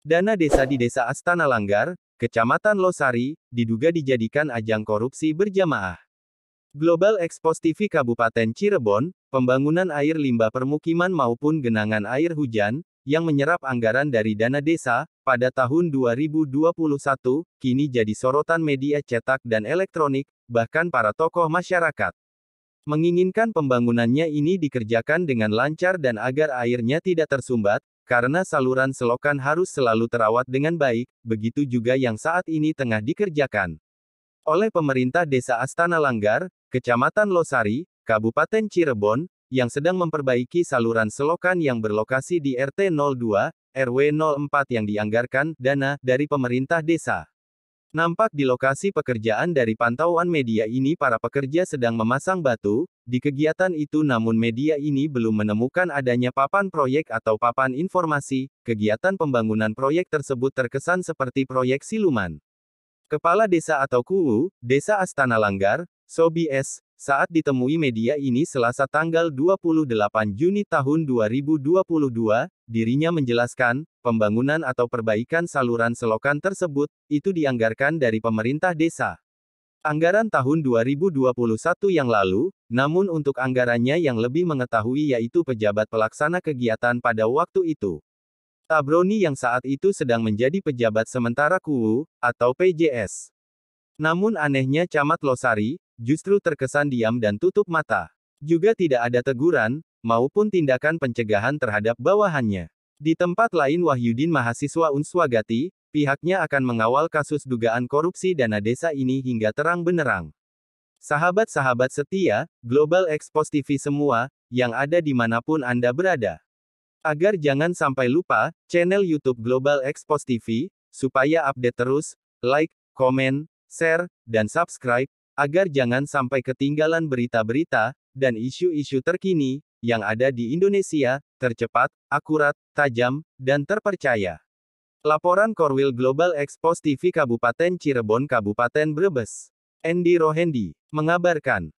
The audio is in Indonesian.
Dana desa di Desa Astana Langgar, Kecamatan Losari, diduga dijadikan ajang korupsi berjamaah. Global Expos TV Kabupaten Cirebon, pembangunan air limbah permukiman maupun genangan air hujan, yang menyerap anggaran dari dana desa, pada tahun 2021, kini jadi sorotan media cetak dan elektronik, bahkan para tokoh masyarakat menginginkan pembangunannya ini dikerjakan dengan lancar dan agar airnya tidak tersumbat, karena saluran selokan harus selalu terawat dengan baik, begitu juga yang saat ini tengah dikerjakan. Oleh pemerintah desa Astana Langgar, Kecamatan Losari, Kabupaten Cirebon, yang sedang memperbaiki saluran selokan yang berlokasi di RT 02, RW 04 yang dianggarkan dana dari pemerintah desa. Nampak di lokasi pekerjaan dari pantauan media ini para pekerja sedang memasang batu, di kegiatan itu namun media ini belum menemukan adanya papan proyek atau papan informasi, kegiatan pembangunan proyek tersebut terkesan seperti proyek siluman. Kepala Desa atau KUU, Desa Astana Langgar, Sobi S, saat ditemui media ini Selasa tanggal 28 Juni tahun 2022, dirinya menjelaskan, pembangunan atau perbaikan saluran selokan tersebut, itu dianggarkan dari pemerintah desa. Anggaran tahun 2021 yang lalu, namun untuk anggarannya yang lebih mengetahui yaitu pejabat pelaksana kegiatan pada waktu itu. Tabroni yang saat itu sedang menjadi pejabat sementara KUU, atau PJS. Namun anehnya Camat Losari, justru terkesan diam dan tutup mata. Juga tidak ada teguran, maupun tindakan pencegahan terhadap bawahannya. Di tempat lain Wahyudin mahasiswa Unswagati, pihaknya akan mengawal kasus dugaan korupsi dana desa ini hingga terang benerang. Sahabat-sahabat setia, Global Expos TV semua, yang ada di manapun Anda berada. Agar jangan sampai lupa, channel YouTube Global Expos TV, supaya update terus, like, komen, share, dan subscribe, agar jangan sampai ketinggalan berita-berita dan isu-isu terkini yang ada di Indonesia, tercepat, akurat, tajam, dan terpercaya. Laporan Korwil Global Expos TV Kabupaten Cirebon Kabupaten Brebes. Andy Rohendi mengabarkan.